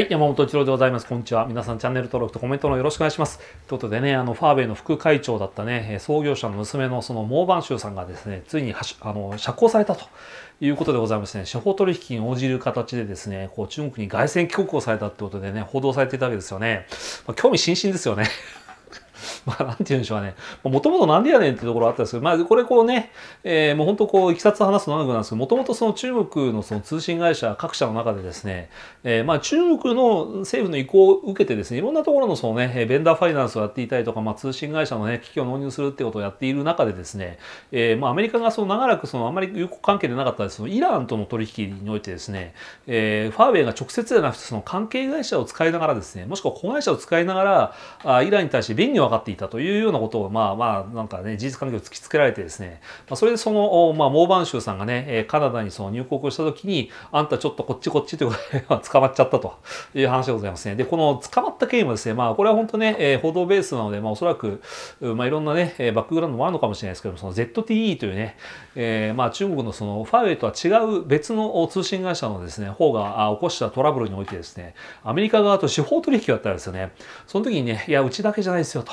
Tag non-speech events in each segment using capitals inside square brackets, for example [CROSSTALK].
はい、山本一郎でございます。こんにちは。皆さん、チャンネル登録とコメントのよろしくお願いします。ということでね、あの、ファーウェイの副会長だったね、創業者の娘のそのモーバンシューさんがですね、ついにあの釈放されたということでございますね、司法取引に応じる形でですね、こう中国に凱旋帰国をされたってことでね、報道されていたわけですよね。まあ、興味津々ですよね。[LAUGHS] まあ、なんて言うんでしょうね。もともとなんでやねんっていうところあったんですけど、まあ、これこうね、えー、もう本当こう、いきさつ話すの長くなるんですけど、もともとその中国のその通信会社各社の中でですね、えー、まあ、中国の政府の意向を受けてですね、いろんなところのそのね、ベンダーファイナンスをやっていたりとか、まあ、通信会社のね、機器を納入するってことをやっている中でですね、えー、まあ、アメリカがその長らくそのあまり友好関係でなかったそのイランとの取引においてですね、えー、ファーウェイが直接ではなくて、その関係会社を使いながらですね、もしくは子会社を使いながら、あイランに対して便宜をかってていたというようなことをまあまあなんかね事実関係を突きつけられてですね、まあ、それでその、まあ、モーバンシューさんがねカナダにその入国をした時にあんたちょっとこっちこっちということで捕まっちゃったという話でございますね。でこの捕まった経緯もですねまあこれは本当ね報道ベースなので、まあ、おそらく、まあ、いろんなねバックグラウンドもあるのかもしれないですけどもその ZTE というね、えー、まあ中国のそのファーウェイとは違う別の通信会社のですね方が起こしたトラブルにおいてですねアメリカ側と司法取引があったんですよね。その時にね、いや、うちだけじゃないですよと。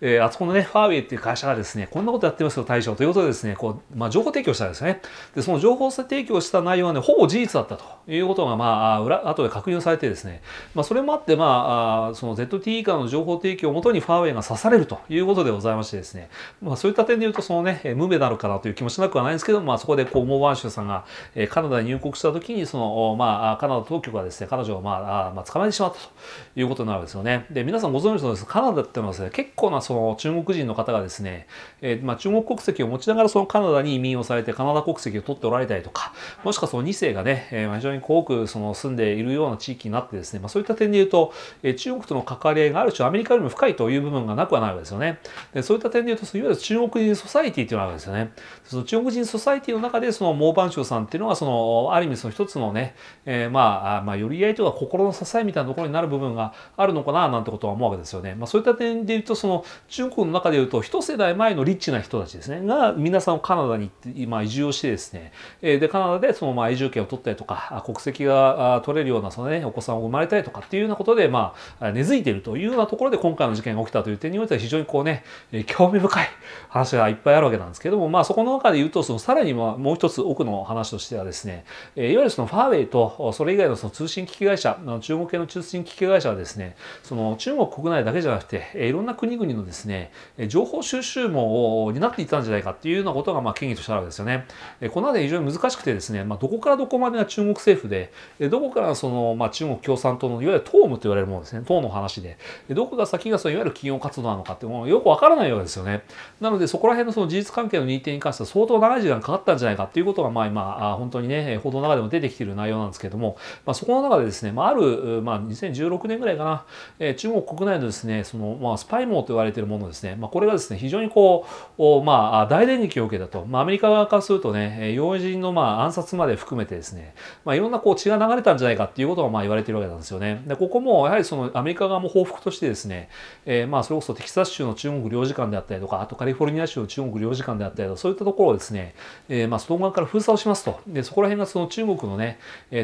えー、あそこのね、ファーウェイっていう会社がですね、こんなことやってますよ、大将。ということでですね、こう、まあ、情報提供したんですね。で、その情報提供した内容はね、ほぼ事実だったということが、まあ、裏、後で確認されてですね、まあ、それもあって、まあ、あその ZTE からの情報提供をもとにファーウェイが刺されるということでございましてですね、まあ、そういった点で言うと、そのね、無名なのかなという気もしなくはないんですけど、まあ、そこで、こう、モーバンシュさんが、えカナダに入国したときに、その、まあ、カナダ当局がですね、彼女を、まあ、まあ、捕まえてしまったということになるんですよね。で、皆さんご存知のです、カナダってのはですね、結構なその中国人の方がですね、えー、まあ、中国国籍を持ちながらそのカナダに移民をされてカナダ国籍を取っておられたりとか、もしくはその2世がね、えー、非常に多くその住んでいるような地域になってですね、まあ、そういった点で言うと、えー、中国との関わり合いがある種アメリカよりも深いという部分がなくはないわけですよね。でそういった点で言うと、いわゆる中国人ソサイティというのがあるんですよね。その中国人ソサイティの中でそのモーバンショさんっていうのがそのある意味その一つのね、えー、まあ、まあ、寄り合いとか心の支えみたいなところになる部分があるのかななんてことは思うわけですよね。まあ、そういった点で言うとその中国の中でいうと一世代前のリッチな人たちですねが皆さんカナダに今移住をしてですねでカナダでそのまあ移住権を取ったりとか国籍が取れるようなその、ね、お子さんを生まれたりとかっていうようなことで、まあ、根付いているというようなところで今回の事件が起きたという点においては非常にこうね興味深い話がいっぱいあるわけなんですけども、まあ、そこの中で言うとそのさらにもう一つ奥の話としてはですねいわゆるそのファーウェイとそれ以外のその通信機器会社中国系の通信機器会社はですねその中国国内だけじゃなくていろんな国々のですね、情報収集網を担っていたんじゃないかっていうようなことが、まあ、権威としてあるわけですよね。この辺り非常に難しくてですね、まあ、どこからどこまでが中国政府で、どこからその、まあ、中国共産党のいわゆる党務と言われるものですね、党の話で、どこが先がそのいわゆる企業活動なのかっていうものよくわからないわけですよね。なので、そこら辺のその事実関係の認定に関しては相当長い時間かかったんじゃないかっていうことが、まあ、今、本当にね、報道の中でも出てきている内容なんですけれども、まあ、そこの中でですね、まあ、ある、まあ、2016年ぐらいかな、中国国内のですね、その、まあ、スパイ網と言われているものですね、まあ、これがですね、非常にこう、まあ、大連撃を受けたと、まあ、アメリカ側からするとね、要人のまあ暗殺まで含めてですね、まあ、いろんなこう血が流れたんじゃないかっていうことがまあ言われているわけなんですよね。で、ここもやはりそのアメリカ側も報復としてですね、えー、まあ、それこそテキサス州の中国領事館であったりとか、あとカリフォルニア州の中国領事館であったりとか、そういったところをですね、えー、まあ、外側から封鎖をしますと。で、そこら辺がその中国のね、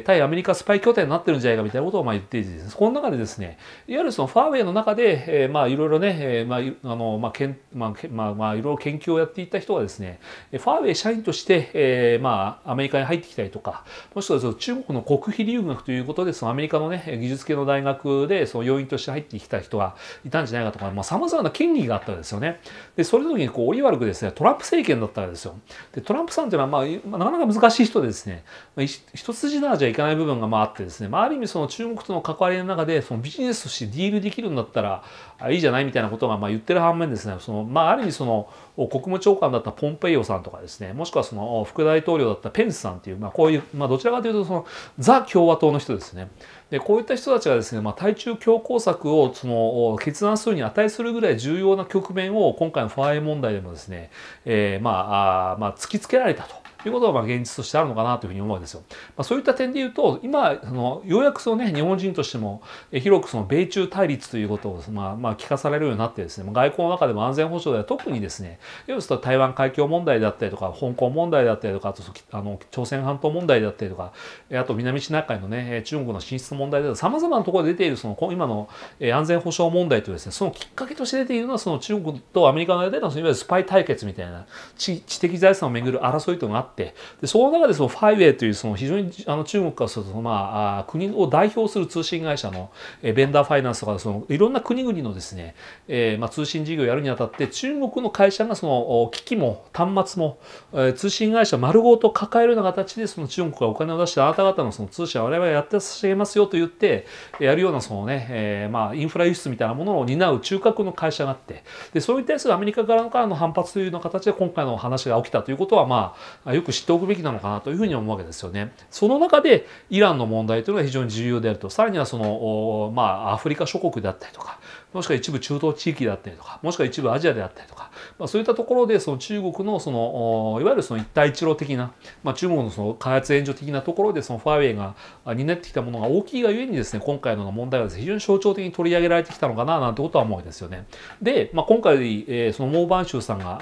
対アメリカスパイ拠点になってるんじゃないかみたいなことをまあ言っていて、ね、この中でですね、いわゆるそのファーウェイの中で、えー、まあ、いろいろね、えー、まあのまあけんまあまあ、まあ、いろいろ研究をやっていた人がですねファーウェイ社員として、えー、まあアメリカに入ってきたりとかもしくはその中国の国費留学ということでそのアメリカのね技術系の大学でその要員として入ってきた人がいたんじゃないかとかさまざ、まな権利があったんですよね。でそれの時にこう折悪くですねトランプ政権だったんですよ。でトランプさんというのは、まあ、なかなか難しい人でですね、まあ、一筋縄じゃいかない部分がまああってですね、まあ、ある意味その中国との関わりの中でそのビジネスとしてディールできるんだったらいいじゃないみたいなことがまあ言ってる反面ですねその、まあ、ある意味その国務長官だったポンペイオさんとかですねもしくはその副大統領だったペンスさんっていう、まあ、こういう、まあ、どちらかというとそのザ共和党の人ですねでこういった人たちがですね、まあ、対中強硬策をその決断するに値するぐらい重要な局面を今回のファーエ問題でもですね、えまあ、あまあ突きつけられたと。いうことがまあ現実としてあるのかなというふうに思うんですよ。まあ、そういった点で言うと今そのようやくその、ね、日本人としても広くその米中対立ということを、まあ、まあ聞かされるようになってですね外交の中でも安全保障では特にですね要すると台湾海峡問題だったりとか香港問題だったりとかあとあの朝鮮半島問題だったりとかあと南シナ海の、ね、中国の進出問題だとさまざまなところで出ているその今の安全保障問題とですねそのきっかけとして出ているのはその中国とアメリカの間でのいわゆるスパイ対決みたいな知的財産をめぐる争いというのがあってってでその中でそのファイウェイというその非常にあの中国からすると、まあ、国を代表する通信会社のベンダーファイナンスとかそのいろんな国々のですね、えー、まあ、通信事業をやるにあたって中国の会社がその機器も端末も、え通信会社丸ごと抱えるような形でその中国がお金を出してあなた方のその通信は我々やって差しげますよと言ってやるようなそのね、えー、まあ、インフラ輸出みたいなものを担う中核の会社があってでそれに対するアメリカ側からの反発というような形で今回の話が起きたということはまあよく知っておくべきなのかなというふうに思うわけですよね。その中でイランの問題というのが非常に重要であるとさらにはその、まあ、アフリカ諸国であったりとかもしくは一部中東地域であったりとか、もしくは一部アジアであったりとか、まあ、そういったところでその中国のその、いわゆるその一帯一路的な、まあ、中国のその開発援助的なところでそのファーウェイが担ってきたものが大きいがゆえにですね、今回の問題は非常に象徴的に取り上げられてきたのかななんてことは思うんですよね。で、まあ、今回、えー、そのモーバンシューさんが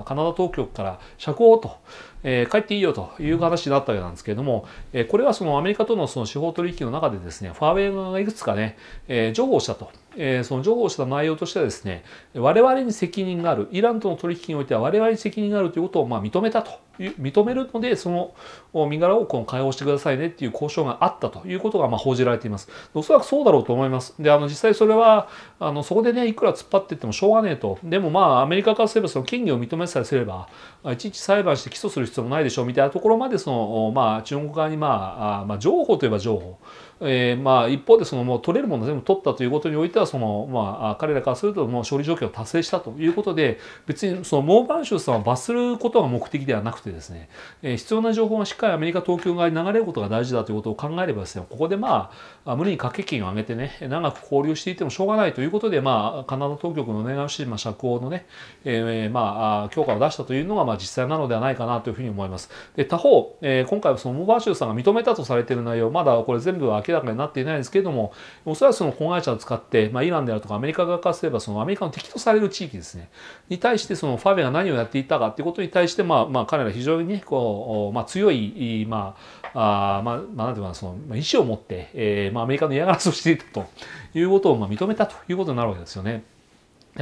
あカナダ当局から釈放と、えー、帰っていいよという話になったわけなんですけれども、えー、これはそのアメリカとのその司法取引の中でですね、ファーウェイがいくつかね、えー、譲歩したと。えー、その譲歩した内容としてはですね、我々に責任がある、イランとの取引においては我々に責任があるということをま認めたと。認めるので、その身柄をこの解放してくださいねっていう交渉があったということがまあ報じられています。おそらくそうだろうと思います。で、あの実際それはあのそこでね、いくら突っ張ってってもしょうがねえと。でもまあ、アメリカからすればその権利を認めさえすれば、いちいち裁判して起訴する必要もないでしょうみたいなところまで、そのまあ、中国側にまあ、まあ、情報といえば情報。えー、まあ一方でそのもう取れるもの全部取ったということにおいてはそのまあ彼らからするともう勝利条件を達成したということで別にそのモーバンシュさんは罰することが目的ではなくててですね、えー、必要な情報がしっかりアメリカ東京側に流れることが大事だということを考えればですねここでまあ無理に掛け金を上げてね長く交流していてもしょうがないということでまあカナダ当局の願いしまあ釈放のね、えー、まあ強化を出したというのがまあ実際なのではないかなというふうに思います。で他方、えー、今回はそのモバーシューさんが認めたとされている内容まだこれ全部は明らかになっていないんですけれどもおそらくその子会社を使って、まあ、イランであるとかアメリカ側からすればそのアメリカの敵とされる地域ですねに対してそのファベが何をやっていたかということに対してまあまあ彼ら非常にねこう、まあ、強い、まああまあ、まあ、なんていうかその、まあ、意思を持って、えーまあ、アメリカの嫌がらせをしていたということを、まあ、認めたということになるわけですよね。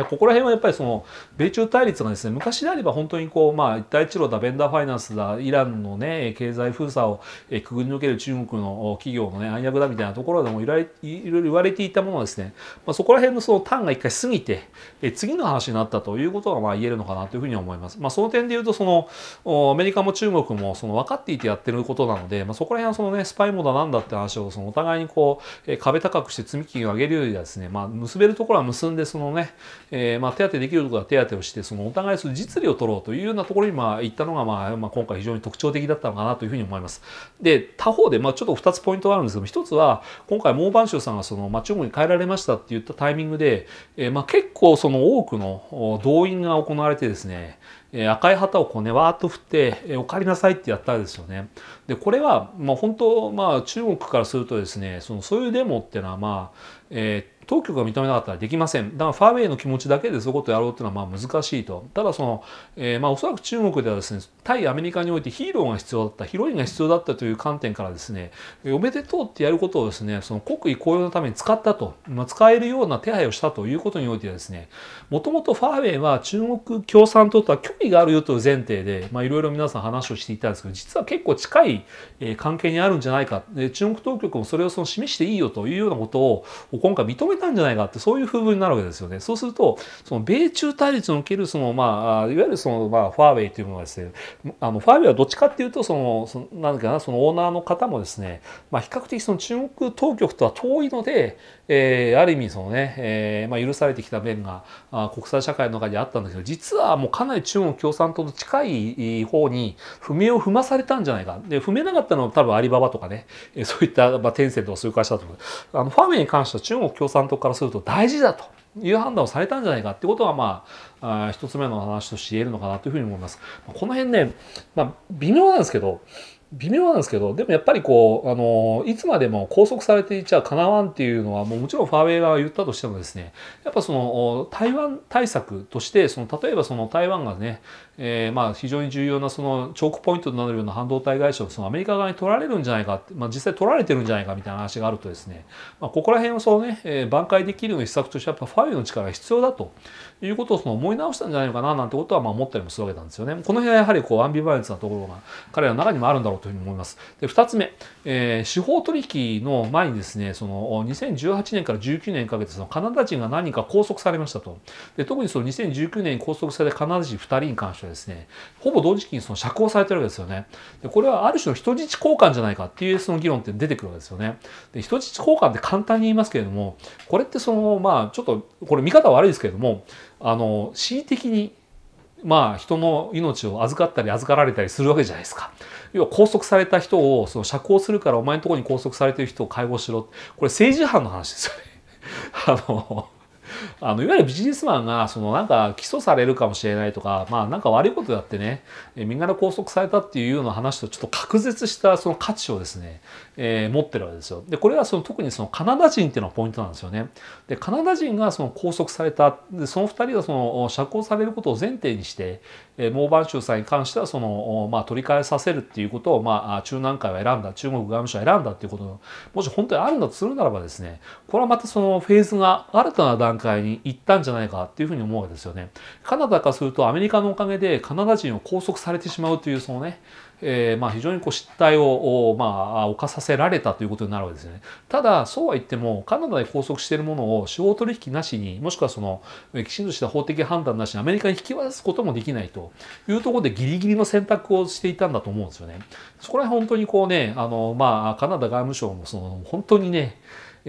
ここら辺はやっぱりその米中対立がですね昔であれば本当にこうまあ一帯一路だベンダーファイナンスだイランのね経済封鎖をくぐり抜ける中国の企業のね暗躍だみたいなところでもいろいろ言われていたものですね、まあ、そこら辺のその単が一回過ぎてえ次の話になったということがまあ言えるのかなというふうに思います。まあ、その点で言うとそのアメリカも中国もその分かっていてやってることなので、まあ、そこら辺はそのねスパイもだなんだって話をそのお互いにこう壁高くして積み木を上げるよりはですね、まあ、結べるところは結んでそのねえー、まあ、手当てできるところは手当てをしてそのお互いする実利を取ろうというようなところにまあ行ったのが、まあまあ、今回非常に特徴的だったのかなというふうに思います。で他方で、まあ、ちょっと2つポイントがあるんですけども1つは今回孟晩舟さんがその、まあ、中国に帰られましたって言ったタイミングで、えー、まあ、結構その多くの動員が行われてですねえ赤い旗をこうねわーっと振って、えお帰りなさいってやったんですよね。でこれは、まあ、本当、まあ、中国からするとですねそのそういうデモっていうのはまあえー当局が認めなかったらできません。だからファーウェイの気持ちだけでそういうことをやろうというのはまあ難しいと。ただその、えー、まあおそらく中国ではですね、対アメリカにおいてヒーローが必要だった、ヒロインが必要だったという観点からですね、おめでとうってやることをですね、その国威高揚のために使ったと、まあ、使えるような手配をしたということにおいてですね、もともとファーウェイは中国共産党とは距離があるよという前提で、まあいろいろ皆さん話をしていたんですけど、実は結構近い関係にあるんじゃないか、中国当局もそれをその示していいよというようなことを今回認めえたんじゃないかってそういう風分になるわけですよね。そうするとその米中対立におけるそのまあいわゆるそのまあファーウェイというものはですねあのファーウェイはどっちかっていうとそのそのなんかなそのオーナーの方もですねまあ比較的その中国当局とは遠いので、えー、ある意味そのね、えー、まあ許されてきた面があ国際社会の中にあったんだけど実はもうかなり中国共産党と近い方に不明を踏まされたんじゃないかで踏めなかったのは多分アリババとかねそういった、まあ、テンセントとかそういう会社だと思うあのファーウェイに関しては中国共産監督からすると大事だという判断をされたんじゃないかってことはまああ一つ目の話として言えるのかなというふうに思います。この辺ね、まあ、微妙なんですけど微妙なんですけどでもやっぱりこうあのいつまでも拘束されていちゃかなわんっていうのはもうもちろんファーウェイ側が言ったとしてもですねやっぱその台湾対策としてその例えばその台湾がね、えー、まあ非常に重要なそのチョークポイントとなるような半導体会社をそのアメリカ側に取られるんじゃないかって、まあ、実際取られてるんじゃないかみたいな話があるとですね、まあ、ここら辺をそのね、えー、挽回できるような施策としてやっぱファーウェイの力が必要だということをその思い直したんじゃないのかななんてことはまあ思ったりもするわけなんですよね。この辺はやはりこうアンビバレンスなところが彼らの中にもあるんだろうというふうに思います。でつ目、えー、司法取引の前にですねその2018年から19年にかけてそのカナダ人が何か拘束されましたと。で特にその2019年に拘束されたカナダ人二人に関してはですねほぼ同時期にその釈放されてるわけですよね。でこれはある種の人質交換じゃないかっていうその議論って出てくるわけですよね。で人質交換って簡単に言いますけれどもこれってそのまあちょっとこれ見方悪いですけれどもあの恣意的にまあ人の命を預かったり預かられたりするわけじゃないですか。要は拘束された人をその釈放するからお前のところに拘束されてる人を解放しろこれ政治犯の話ですよね。[LAUGHS] あのあのいわゆるビジネスマンがそのなんか起訴されるかもしれないとか、まあ、なんか悪いことやってねみんなで拘束されたっていうような話とちょっと隔絶したその価値をですね、えー、持ってるわけですよ。でこれはその特にそのカナダ人っていうのがポイントなんですよね。でカナダ人がその拘束されたでその2人がその釈放されることを前提にして、えー、モーバン州さんに関してはその、まあ、取り返させるっていうことを、まあ、中南海は選んだ中国外務省は選んだっていうこともし本当にあるんだとするならばですねこれはまたそのフェーズが新たな段階界に行ったんじゃないかっていうふうに思うわけですよね。カナダからするとアメリカのおかげでカナダ人を拘束されてしまうというそのね、えー、まあ非常にこう失態を、まあ、犯させられたということになるわけですよね。ただそうは言ってもカナダで拘束しているものを司法取引なしにもしくはそのきちんとした法的判断なしにアメリカに引き渡すこともできないというところでギリギリの選択をしていたんだと思うんですよね。そこら辺本当にこうねあの、まあ、カナダ外務省もその本当にね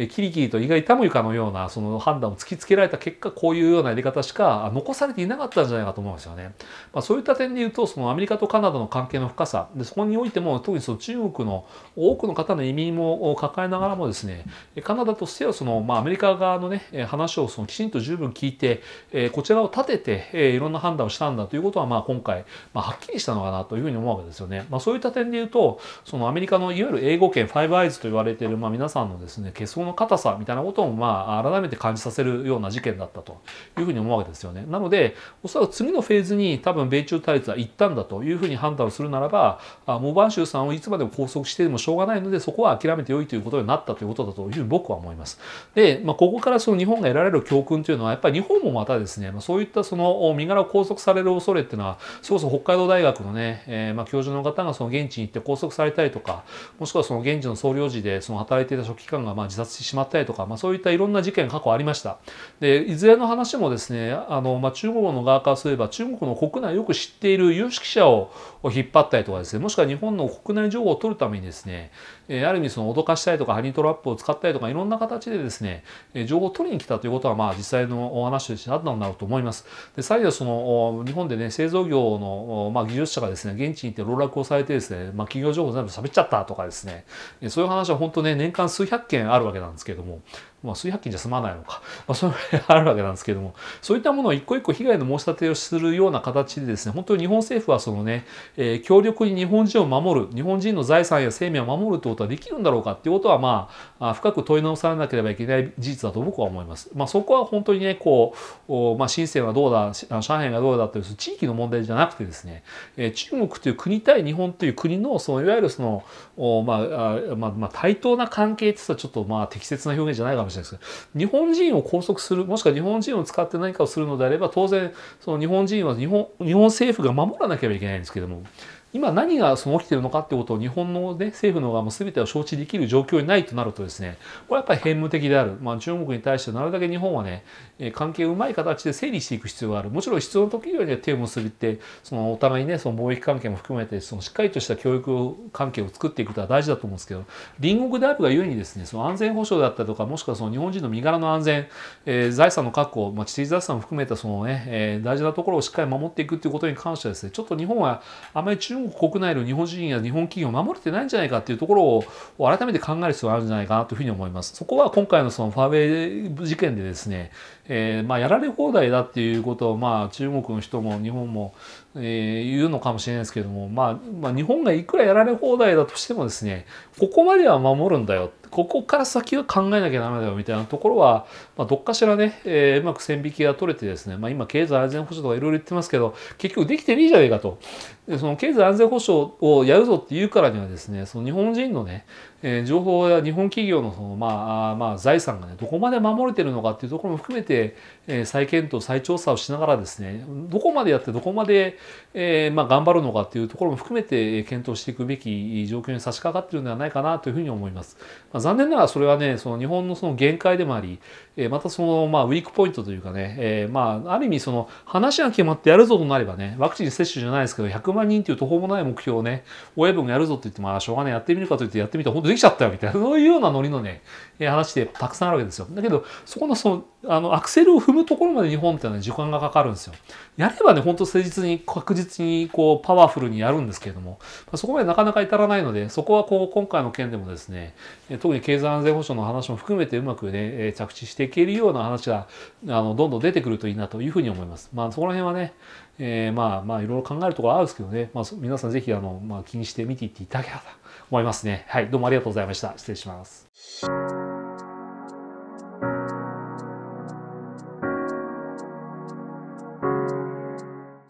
キリキリと意外たもゆかのようなその判断を突きつけられた結果こういうようなやり方しか残されていなかったんじゃないかと思うんですよね。まあ、そういった点で言うとそのアメリカとカナダの関係の深さでそこにおいても特にその中国の多くの方の移民を抱えながらもですねカナダとしてはその、まあ、アメリカ側のね話をそのきちんと十分聞いてえこちらを立ててえいろんな判断をしたんだということはまあ今回、まあ、はっきりしたのかなというふうに思うわけですよね。まあ、そういった点で言うとそのアメリカのいわゆる英語圏ファイブアイズと言われているまあ皆さんのですね結論の硬さみたいなこともまあ改めて感じさせるような事件だったというふうに思うわけですよね。なのでおそらく次のフェーズに多分米中対立は行ったんだというふうに判断をするならばモバン州さんをいつまでも拘束してもしょうがないのでそこは諦めてよいということになったということだというふうに僕は思います。で、まあ、ここからその日本が得られる教訓というのはやっぱり日本もまたですね、まあ、そういったその身柄を拘束される恐れっていうのはそれこそ北海道大学のね、えー、まあ教授の方がその現地に行って拘束されたりとかもしくはその現地の総領事でその働いていた書記官がまあ自殺してしまったりとか、まあ、そういったいろんな事件過去ありました。でいずれの話もですねあの、まあ、中国の側からすれば中国の国内をよく知っている有識者を引っ張ったりとかですねもしくは日本の国内情報を取るためにですねえある意味その脅かしたりとかハニートラップを使ったりとかいろんな形でですね、え情報を取りに来たということはまあ実際のお話としてあったんだろうと思います。で最後はその日本でね製造業の、まあ、技術者がですね現地に行って籠絡をされてですね、まあ、企業情報全部喋っちゃったとかですねそういう話は本当ね年間数百件あるわけなんですけれどもまあ、数百器じゃ済まないのか、まあ、それ [LAUGHS] あるわけなんですけども、そういったものを一個一個被害の申し立てをするような形でですね、本当に日本政府はそのね、えー、強力に日本人を守る、日本人の財産や生命を守るということはできるんだろうかっていうことは、まあ、深く問い直さなければいけない事実だと僕は思います。まあ、そこは本当にね、こう、まあ、深センはどうだ、上海がどうだという地域の問題じゃなくてですね、えー、中国という国対日本という国の、そのいわゆるその、まあ、まあ、まあ、対等な関係って言ったらちょっとまあ適切な表現じゃないかもしれないですけど、日本人を拘束する、もしくは日本人を使って何かをするのであれば、当然、その日本人は日本、日本政府が守らなければいけないんですけども、今何がその起きてるのかってことを日本の、ね、政府の側も全てを承知できる状況にないとなるとですねこれやっぱり偏無的である、まあ、中国に対してなるだけ日本はね関係うまい形で整理していく必要があるもちろん必要な時よりは手を結びってそのお互いねその貿易関係も含めてそのしっかりとした教育関係を作っていくことは大事だと思うんですけど隣国であるがゆえにですねその安全保障だったりとかもしくはその日本人の身柄の安全、えー、財産の確保、まあ、知理財産を含めたそのね、えー、大事なところをしっかり守っていくということに関してはですねちょっと日本はあまり中中国国内の日本人や日本企業を守れてないんじゃないかというところを改めて考える必要があるんじゃないかなというふうに思います。そこは今回のそのファーウェイ事件でですねえー、まあ、やられ放題だっていうことを、まあ、中国の人も日本も、えー、言うのかもしれないですけども、まあ、まあ、日本がいくらやられ放題だとしてもですねここまでは守るんだよここから先は考えなきゃダメだよみたいなところは、まあ、どっかしらね、えー、うまく線引きが取れてですね、まあ、今経済安全保障とかいろいろ言ってますけど結局できてねえじゃねえかとでその経済安全保障をやるぞって言うからにはですねその日本人のねえー、情報や日本企業のその、まあ、まあ財産が、ね、どこまで守れてるのかっていうところも含めて、えー、再検討再調査をしながらですねどこまでやってどこまで、えーまあ、頑張るのかっていうところも含めて検討していくべき状況に差し掛かっているのではないかなというふうに思います。まあ、残念ながらそれはねその日本のその限界でもあり、えー、またその、まあ、ウィークポイントというかね、えーまあ、ある意味その話が決まってやるぞとなればねワクチン接種じゃないですけど100万人という途方もない目標をね親分がやるぞって言ってまあしょうがないやってみるかといってやってみたら本当とできちゃったよみたいな、そういうようなノリのね、話でたくさんあるわけですよ。だけど、そこのその、あの、アクセルを踏むところまで日本っていうのは時間がかかるんですよ。やればね、ほんと誠実に、確実に、こう、パワフルにやるんですけれども、そこまでなかなか至らないので、そこはこう、今回の件でもですね、特に経済安全保障の話も含めてうまくね、着地していけるような話が、あの、どんどん出てくるといいなというふうに思います。まあ、そこら辺はね、えー、まあまあいろいろ考えるところはあるんですけどね、まあ、皆さんぜひあの、まあ、気にして見ていっていただけたら思いますね。はい、どうもありがとうございました。失礼します。